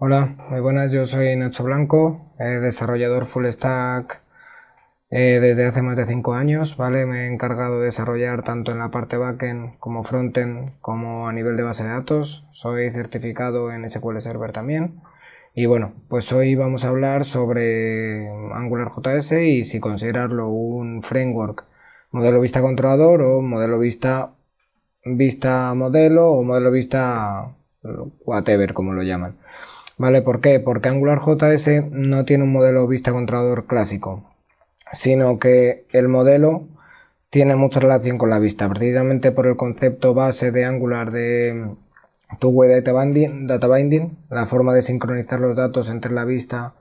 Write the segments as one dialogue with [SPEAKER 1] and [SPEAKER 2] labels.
[SPEAKER 1] Hola, muy buenas, yo soy Nacho Blanco, eh, desarrollador full stack eh, desde hace más de 5 años, ¿vale? Me he encargado de desarrollar tanto en la parte backend como frontend como a nivel de base de datos. Soy certificado en SQL Server también. Y bueno, pues hoy vamos a hablar sobre Angular JS y si considerarlo un framework modelo vista controlador o modelo vista vista modelo o modelo vista whatever como lo llaman. ¿Vale? ¿Por qué? Porque Angular JS no tiene un modelo vista controlador clásico, sino que el modelo tiene mucha relación con la vista, precisamente por el concepto base de Angular de two-way data binding, data binding, la forma de sincronizar los datos entre la vista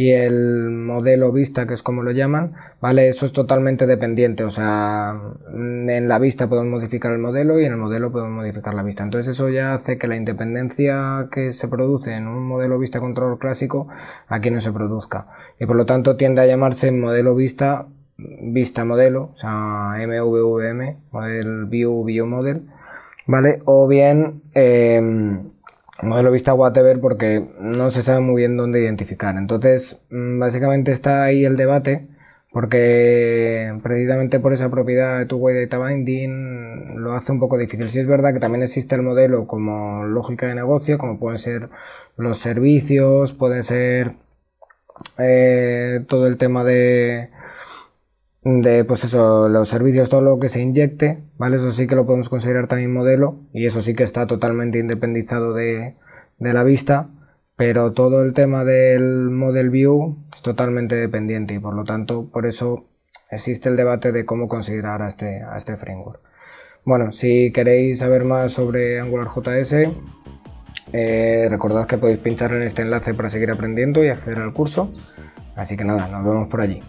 [SPEAKER 1] y el modelo vista, que es como lo llaman, ¿vale? Eso es totalmente dependiente, o sea, en la vista podemos modificar el modelo y en el modelo podemos modificar la vista. Entonces eso ya hace que la independencia que se produce en un modelo vista control clásico aquí no se produzca. Y por lo tanto tiende a llamarse modelo vista vista modelo, o sea, MVVM, model view view model, ¿vale? O bien... Eh, modelo vista whatever porque no se sabe muy bien dónde identificar. Entonces, mm, básicamente está ahí el debate porque precisamente por esa propiedad de tu way data binding lo hace un poco difícil. Si es verdad que también existe el modelo como lógica de negocio, como pueden ser los servicios, pueden ser eh, todo el tema de de pues eso, los servicios, todo lo que se inyecte, ¿vale? Eso sí que lo podemos considerar también modelo y eso sí que está totalmente independizado de, la vista, pero todo el tema del model view es totalmente dependiente y por lo tanto, por eso existe el debate de cómo considerar a este, a este framework. Bueno, si queréis saber más sobre AngularJS, eh, recordad que podéis pinchar en este enlace para seguir aprendiendo y acceder al curso. Así que nada, nos vemos por allí.